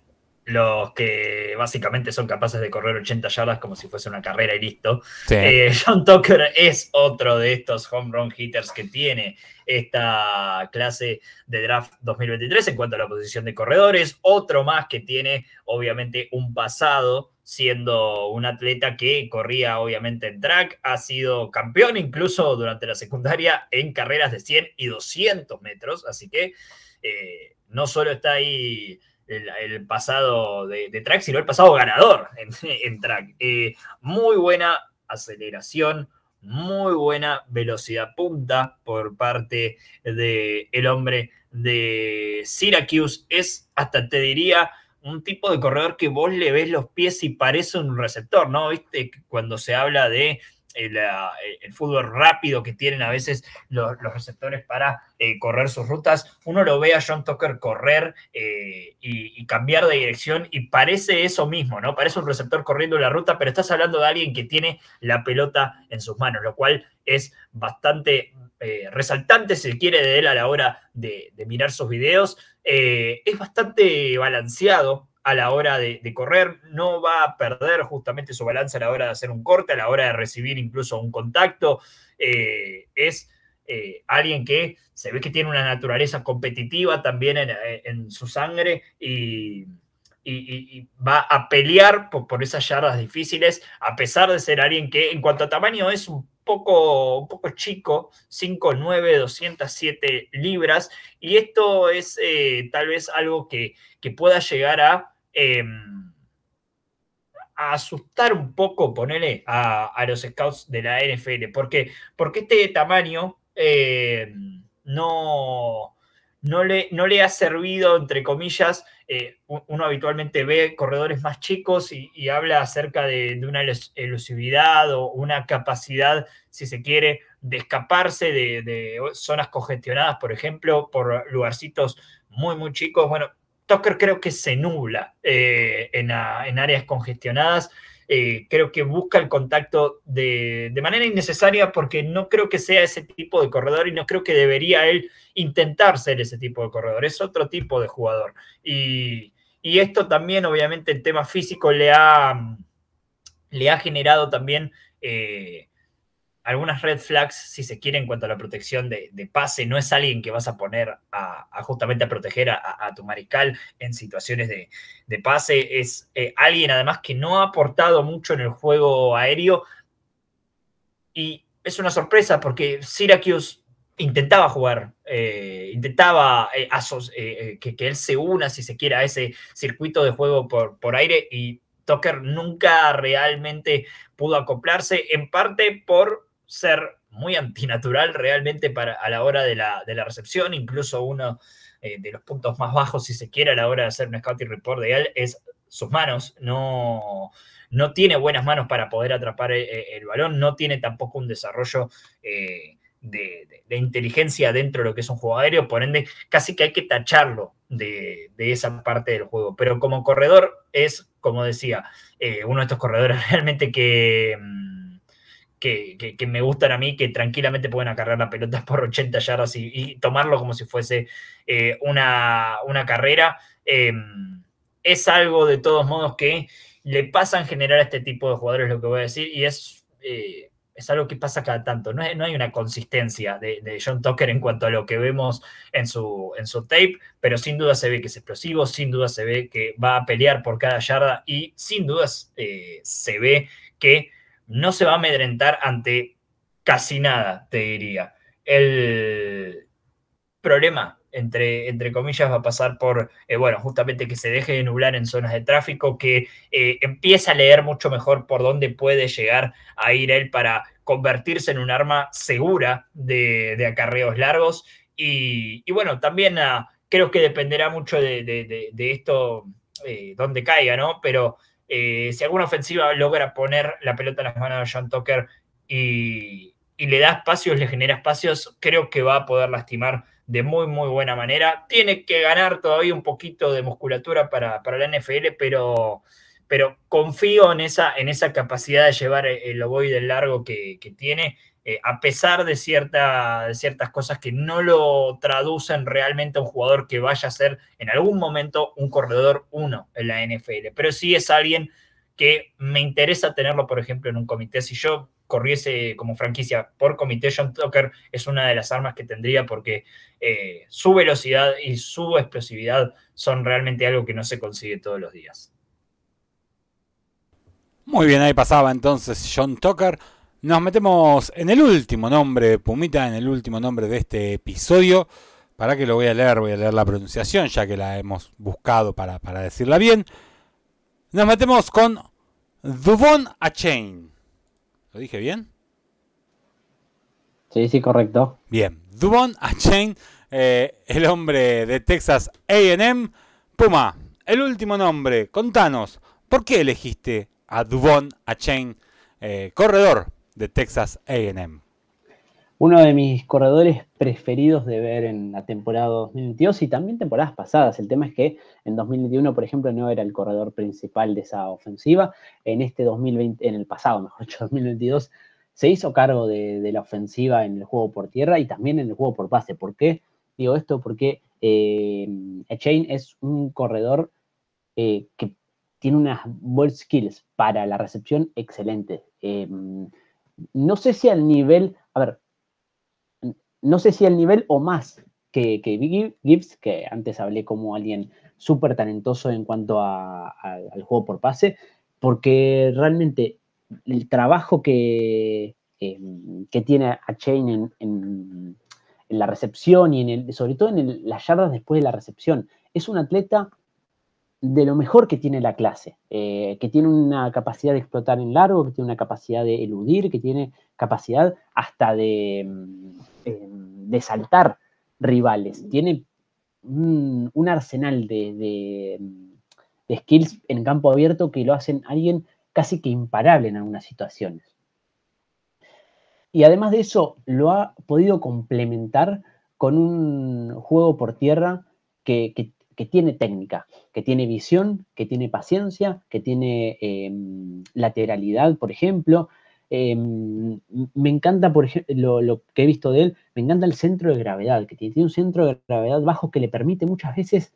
los que básicamente son capaces de correr 80 yardas como si fuese una carrera y listo. Eh, John Tucker es otro de estos home run hitters que tiene esta clase de draft 2023 en cuanto a la posición de corredores. Otro más que tiene obviamente un pasado siendo un atleta que corría obviamente en track, ha sido campeón incluso durante la secundaria en carreras de 100 y 200 metros, así que eh, no solo está ahí el, pasado de, track, sino el pasado ganador en, en track. Eh, muy buena aceleración, muy buena velocidad punta por parte del el hombre de Syracuse. Es hasta te diría un tipo de corredor que vos le ves los pies y parece un receptor, ¿no? ¿Viste? Cuando se habla de eh, eh, el, fútbol rápido que tienen a veces los, receptores para eh, correr sus rutas, uno lo ve a John Tucker correr y, cambiar de dirección y parece eso mismo, ¿no? Parece un receptor corriendo la ruta, pero estás hablando de alguien que tiene la pelota en sus manos, lo cual es bastante resaltante, si quiere, de él a la hora de mirar sus videos. es bastante balanceado a la hora de, correr, no va a perder justamente su balance a la hora de hacer un corte, a la hora de recibir incluso un contacto. Eh, es eh, alguien que se ve que tiene una naturaleza competitiva también en, su sangre y, va a pelear por, por, esas yardas difíciles, a pesar de ser alguien que en cuanto a tamaño es un poco, un poco chico, 5'9, 207 libras, y esto es eh, tal vez algo que, pueda llegar em, a, asustar un poco, ponerle a, los scouts de la NFL. Porque este tamaño em, no no le, no le ha servido, entre comillas, eh, uno habitualmente ve corredores más chicos y, habla acerca de, una elusividad o una capacidad, si se quiere, de escaparse de, zonas congestionadas, por ejemplo, por lugarcitos muy, muy chicos. Bueno, Tucker creo que se nubla eh, en, en áreas congestionadas eh, creo que busca el contacto de, manera innecesaria porque no creo que sea ese tipo de corredor y no creo que debería él intentar ser ese tipo de corredor, es otro tipo de jugador. Y, esto también, obviamente, el tema físico le ha, le ha generado también... Eh, algunas red flags, si se quiere, en cuanto a la protección de, pase. No es alguien que vas a poner a, justamente a proteger a, tu mariscal en situaciones de, pase. Es eh, alguien, además, que no ha aportado mucho en el juego aéreo. Y es una sorpresa porque Syracuse intentaba jugar, eh, intentaba eh, que, que, él se una, si se quiere, a ese circuito de juego por, por aire y Tucker nunca realmente pudo acoplarse, en parte por ser muy antinatural realmente para, a la hora de la, de la recepción, incluso uno eh, de los puntos más bajos, si se quiere, a la hora de hacer un scouting report de él, es sus manos, no, no tiene buenas manos para poder atrapar eh, eh, el, balón, no tiene tampoco un desarrollo... de, inteligencia dentro de lo que es un juego aéreo, por ende, casi que hay que tacharlo de, de esa parte del juego. Pero como corredor es, como decía, uno de estos corredores realmente que... Mm, que, me gustan a mí, que tranquilamente pueden acarrear la pelota por 80 yardas y, tomarlo como si fuese eh, una, carrera. Em, es algo de todos modos que le pasa en general a este tipo de jugadores, lo que voy a decir, y es, eh, es algo que pasa cada tanto. No, es, no hay una consistencia de, John Tucker en cuanto a lo que vemos en su, en su tape, pero sin duda se ve que es explosivo, sin duda se ve que va a pelear por cada yarda y sin dudas eh, se ve que no se va a amedrentar ante casi nada, te diría. El problema, entre, entre comillas, va a pasar por, eh, bueno, justamente que se deje de nublar en zonas de tráfico, que eh, empieza a leer mucho mejor por dónde puede llegar a ir él para convertirse en un arma segura de, de acarreos largos. Y, bueno, también ah, creo que dependerá mucho de, esto, donde eh, dónde caiga, ¿no? Pero eh, si alguna ofensiva logra poner la pelota en las manos de John Tucker y, le da espacios, le genera espacios, creo que va a poder lastimar de muy, muy buena manera. Tiene que ganar todavía un poquito de musculatura para, la NFL, pero, confío en esa, en esa capacidad de llevar el, oboe del largo que tiene eh, a pesar de, cierta, ciertas cosas que no lo traducen realmente a un jugador que vaya a ser en algún momento un corredor uno en la NFL. Pero sí es alguien que me interesa tenerlo, por ejemplo, en un comité. Si yo corriese como franquicia por comité, John Tucker es una de las armas que tendría porque eh, su velocidad y su explosividad son realmente algo que no se consigue todos los días. Muy bien, ahí pasaba entonces John Tucker. Nos metemos en el último nombre, Pumita, en el último nombre de este episodio. Para que lo voy a leer, voy a leer la pronunciación, ya que la hemos buscado para, decirla bien. Nos metemos con Duvon Achain. ¿Lo dije bien? Sí, sí, correcto. Bien, Duvon Achain, eh, el hombre de Texas AM. Puma, el último nombre, contanos, ¿por qué elegiste a Duvon Achain, eh, corredor de Texas AM. Uno de mis corredores preferidos de ver en la temporada 2022 y también temporadas pasadas. El tema es que en 2021, por ejemplo, no era el corredor principal de esa ofensiva. En este 2020, en el pasado, mejor dicho, 2022, se hizo cargo de, la ofensiva en el juego por tierra y también en el juego por pase. ¿Por qué digo esto? Porque eh, Echain es un corredor eh, que tiene unas ball skills para la recepción excelentes. Em, no sé si al nivel, a ver, no sé si al nivel o más que, Gibbs, que antes hablé como alguien súper talentoso en cuanto al juego por pase, porque realmente el trabajo que, em, que tiene a Chain en, la recepción y en el, sobre todo en las yardas después de la recepción, es un atleta de lo mejor que tiene la clase, eh, que tiene una capacidad de explotar en largo, que tiene una capacidad de eludir, que tiene capacidad hasta de, mm, eh, de saltar rivales. Tiene un, arsenal de, de, skills en campo abierto que lo hacen alguien casi que imparable en algunas situaciones. Y además de eso, lo ha podido complementar con un juego por tierra que, que que tiene técnica, que tiene visión, que tiene paciencia, que tiene em, lateralidad, por ejemplo. Em, me encanta, por ejemplo, lo, que he visto de él, me encanta el centro de gravedad, que tiene, un centro de gravedad bajo que le permite muchas veces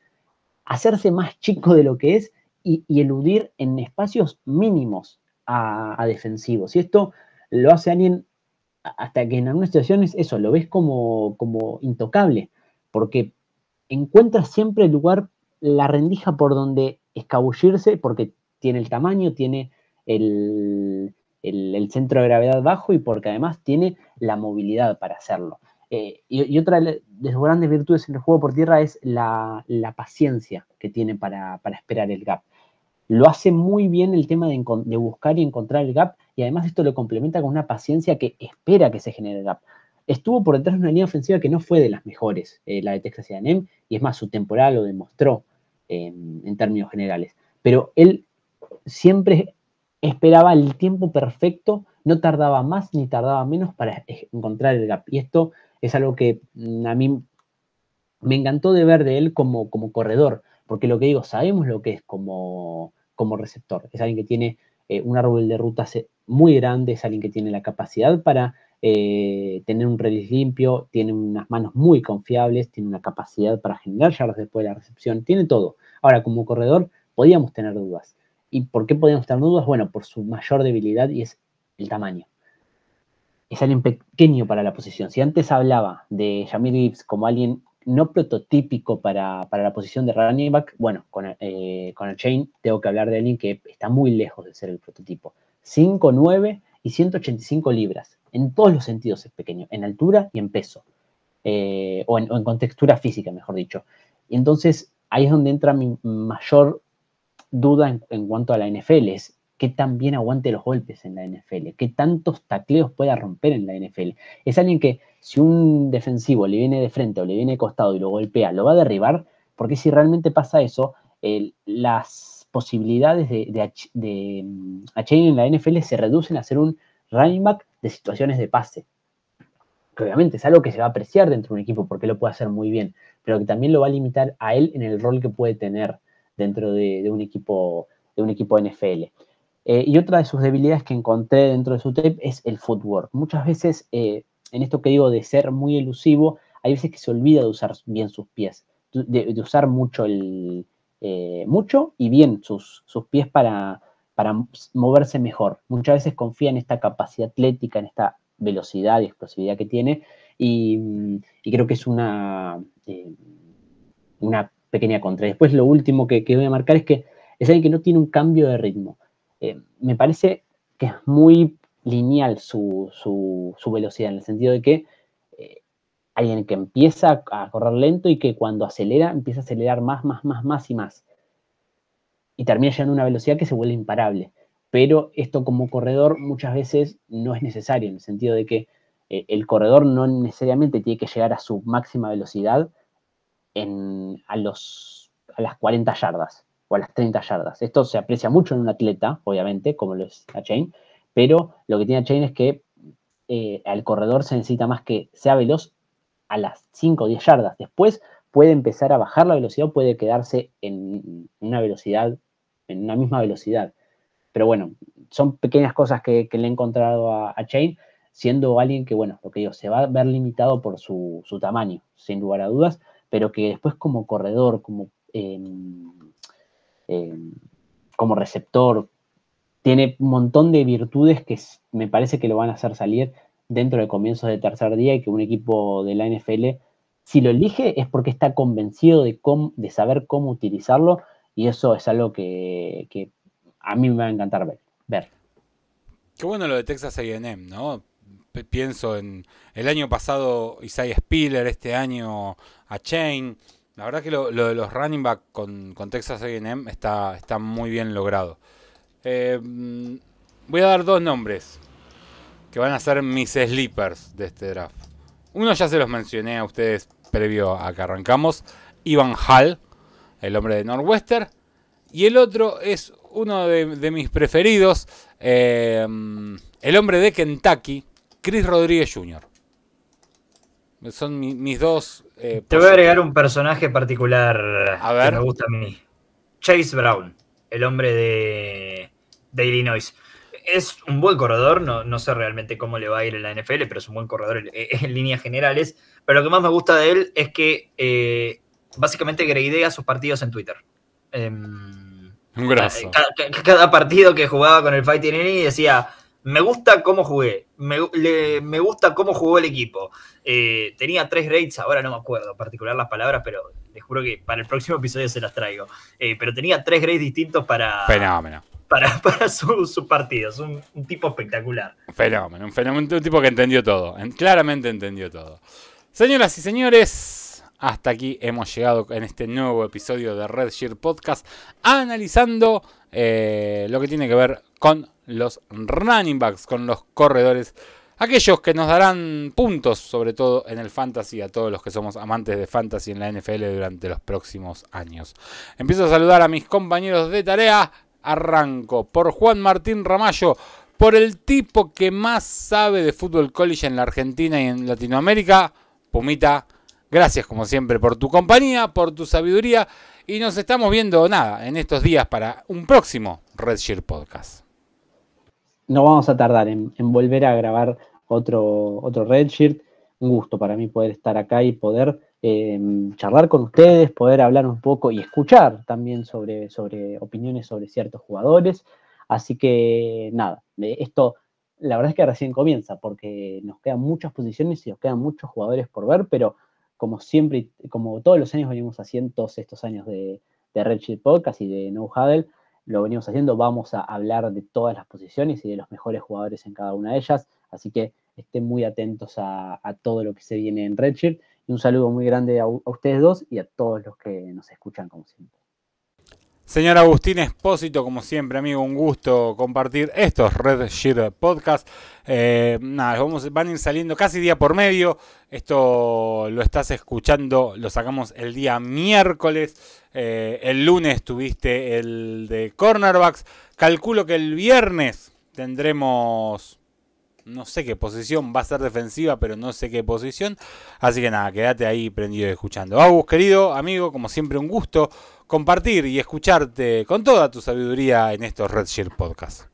hacerse más chico de lo que es y, eludir en espacios mínimos a, defensivos. Y esto lo hace alguien hasta que en algunas situaciones eso lo ves como, como intocable, porque encuentra siempre el lugar, la rendija por donde escabullirse, porque tiene el tamaño, tiene el, centro de gravedad bajo y porque además tiene la movilidad para hacerlo. Eh, y, otra de sus grandes virtudes en el juego por tierra es la, paciencia que tiene para, esperar el gap. Lo hace muy bien el tema de buscar y encontrar el gap y además esto lo complementa con una paciencia que espera que se genere el gap estuvo por detrás de una línea ofensiva que no fue de las mejores, eh, la de Texas A&M, y es más, su temporal lo demostró em, en términos generales. Pero él siempre esperaba el tiempo perfecto, no tardaba más ni tardaba menos para encontrar el gap. Y esto es algo que mm, a mí me encantó de ver de él como, como corredor, porque lo que digo, sabemos lo que es como, como receptor. Es alguien que tiene eh, un árbol de rutas muy grande, es alguien que tiene la capacidad para eh, tener un release limpio, tiene unas manos muy confiables, tiene una capacidad para generar yardas después de la recepción, tiene todo. Ahora, como corredor, podíamos tener dudas. ¿Y por qué podíamos tener dudas? Bueno, por su mayor debilidad y es el tamaño. Es alguien pequeño para la posición. Si antes hablaba de Jamir Gibbs como alguien no prototípico para, la posición de running back, bueno, con, eh, con el Chain tengo que hablar de alguien que está muy lejos de ser el prototipo. 5'9 y 185 libras. En todos los sentidos es pequeño, en altura y en peso, eh, o, en, contextura física, mejor dicho. Y entonces ahí es donde entra mi mayor duda en, cuanto a la NFL, es qué tan bien aguante los golpes en la NFL, qué tantos tacleos pueda romper en la NFL. Es alguien que si un defensivo le viene de frente o le viene de costado y lo golpea, lo va a derribar, porque si realmente pasa eso, las posibilidades de, de, mm, en la NFL se reducen a ser un running back de situaciones de pase. Que obviamente es algo que se va a apreciar dentro de un equipo porque lo puede hacer muy bien, pero que también lo va a limitar a él en el rol que puede tener dentro de, un, equipo, de un equipo NFL. Eh, y otra de sus debilidades que encontré dentro de su tape es el footwork. Muchas veces, eh, en esto que digo de ser muy elusivo, hay veces que se olvida de usar bien sus pies, de, usar mucho, el, eh, mucho y bien sus, sus pies para, para moverse mejor. Muchas veces confía en esta capacidad atlética, en esta velocidad y explosividad que tiene, y, creo que es una, eh, una pequeña contra. Después lo último que, voy a marcar es que es alguien que no tiene un cambio de ritmo. Eh, me parece que es muy lineal su, velocidad, en el sentido de que eh, alguien que empieza a correr lento y que cuando acelera, empieza a acelerar más, más, más, más y más y termina llegando a una velocidad que se vuelve imparable. Pero esto como corredor muchas veces no es necesario, en el sentido de que eh, el corredor no necesariamente tiene que llegar a su máxima velocidad en, a, los, a las 40 yardas o a las 30 yardas. Esto se aprecia mucho en un atleta, obviamente, como lo es a Chain, pero lo que tiene a Chain es que eh, al corredor se necesita más que sea veloz a las 5 o 10 yardas. Después puede empezar a bajar la velocidad o puede quedarse en una velocidad, en una misma velocidad. Pero bueno, son pequeñas cosas que, le he encontrado a, Chain, siendo alguien que, bueno, lo que digo, se va a ver limitado por su, tamaño, sin lugar a dudas, pero que después como corredor, como, em, em, como receptor, tiene un montón de virtudes que me parece que lo van a hacer salir dentro de comienzos de tercer día y que un equipo de la NFL si lo elige es porque está convencido de, saber cómo utilizarlo y eso es algo que, a mí me va a encantar ver. Qué bueno lo de Texas AM, ¿no? Pienso en el año pasado Isaiah Spiller, este año a Chain. La verdad que lo, de los running back con, Texas AM está, está muy bien logrado. Eh, voy a dar dos nombres que van a ser mis sleepers de este draft. Uno ya se los mencioné a ustedes previo a que arrancamos, Ivan Hall, el hombre de Northwestern. Y el otro es uno de, mis preferidos, eh, el hombre de Kentucky, Chris Rodríguez Jr. Son mis dos. Eh, Te voy a agregar un personaje particular a ver. que me gusta a mí. Chase Brown, el hombre de, de Illinois es un buen corredor, no, sé realmente cómo le va a ir en la NFL, pero es un buen corredor eh, en, líneas generales. Pero lo que más me gusta de él es que eh, básicamente gradea sus partidos en Twitter. Em, graso. Eh, cada, partido que jugaba con el Fighting Any decía, me gusta cómo jugué, me, gusta cómo jugó el equipo. tenía tres rates, ahora no me acuerdo particular las palabras, pero les juro que para el próximo episodio se las traigo. pero tenía tres grades distintos para... Fenómeno para, sus su partidos. Un, tipo espectacular. Fenómeno, un fenómeno, un tipo que entendió todo. claramente entendió todo. Señoras y señores, hasta aquí hemos llegado en este nuevo episodio de Red Sheer Podcast, analizando eh, lo que tiene que ver con los running backs, con los corredores. Aquellos que nos darán puntos, sobre todo en el fantasy, a todos los que somos amantes de fantasy en la NFL durante los próximos años. Empiezo a saludar a mis compañeros de tarea arranco por Juan Martín Ramallo, por el tipo que más sabe de fútbol college en la Argentina y en Latinoamérica, Pumita. Gracias como siempre por tu compañía, por tu sabiduría y nos estamos viendo nada en estos días para un próximo Red Podcast. No vamos a tardar en, volver a grabar otro, otro Red Un gusto para mí poder estar acá y poder Em, charlar con ustedes, poder hablar un poco y escuchar también sobre, sobre opiniones sobre ciertos jugadores. Así que nada, esto la verdad es que recién comienza porque nos quedan muchas posiciones y nos quedan muchos jugadores por ver, pero como siempre, como todos los años venimos haciendo todos estos años de, de Redshift Podcast y de No Huddle, lo venimos haciendo, vamos a hablar de todas las posiciones y de los mejores jugadores en cada una de ellas, así que estén muy atentos a, a todo lo que se viene en Redshift. Y un saludo muy grande a, ustedes dos y a todos los que nos escuchan como siempre. Señor Agustín Espósito, como siempre, amigo, un gusto compartir estos Red Shirt Podcast. Eh, nada, van a ir saliendo casi día por medio. Esto lo estás escuchando, lo sacamos el día miércoles. Eh, el lunes tuviste el de Cornerbacks. Calculo que el viernes tendremos no sé qué posición, va a ser defensiva, pero no sé qué posición. Así que nada, quédate ahí prendido y escuchando. Agus, querido amigo, como siempre un gusto compartir y escucharte con toda tu sabiduría en estos Red Shirt Podcasts.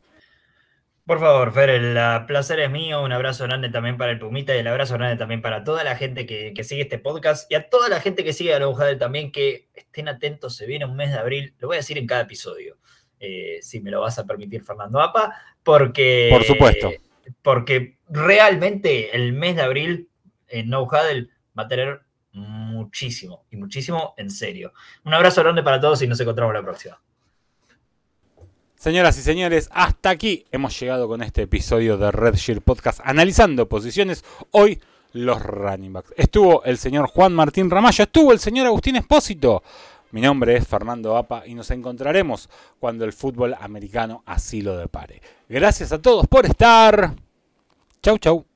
Por favor, Fer, el placer es mío. Un abrazo grande también para el Pumita y el abrazo grande también para toda la gente que, sigue este podcast y a toda la gente que sigue a la también. Que estén atentos, se viene un mes de abril. Lo voy a decir en cada episodio, eh, si me lo vas a permitir, Fernando Apa, porque. Por supuesto porque realmente el mes de abril en eh, No Huddle va a tener muchísimo, y muchísimo en serio. Un abrazo grande para todos y nos encontramos la próxima. Señoras y señores, hasta aquí hemos llegado con este episodio de Red Shield Podcast analizando posiciones. Hoy los running backs. Estuvo el señor Juan Martín Ramallo, estuvo el señor Agustín Espósito. Mi nombre es Fernando Apa y nos encontraremos cuando el fútbol americano así lo depare. Gracias a todos por estar. Chau, chau.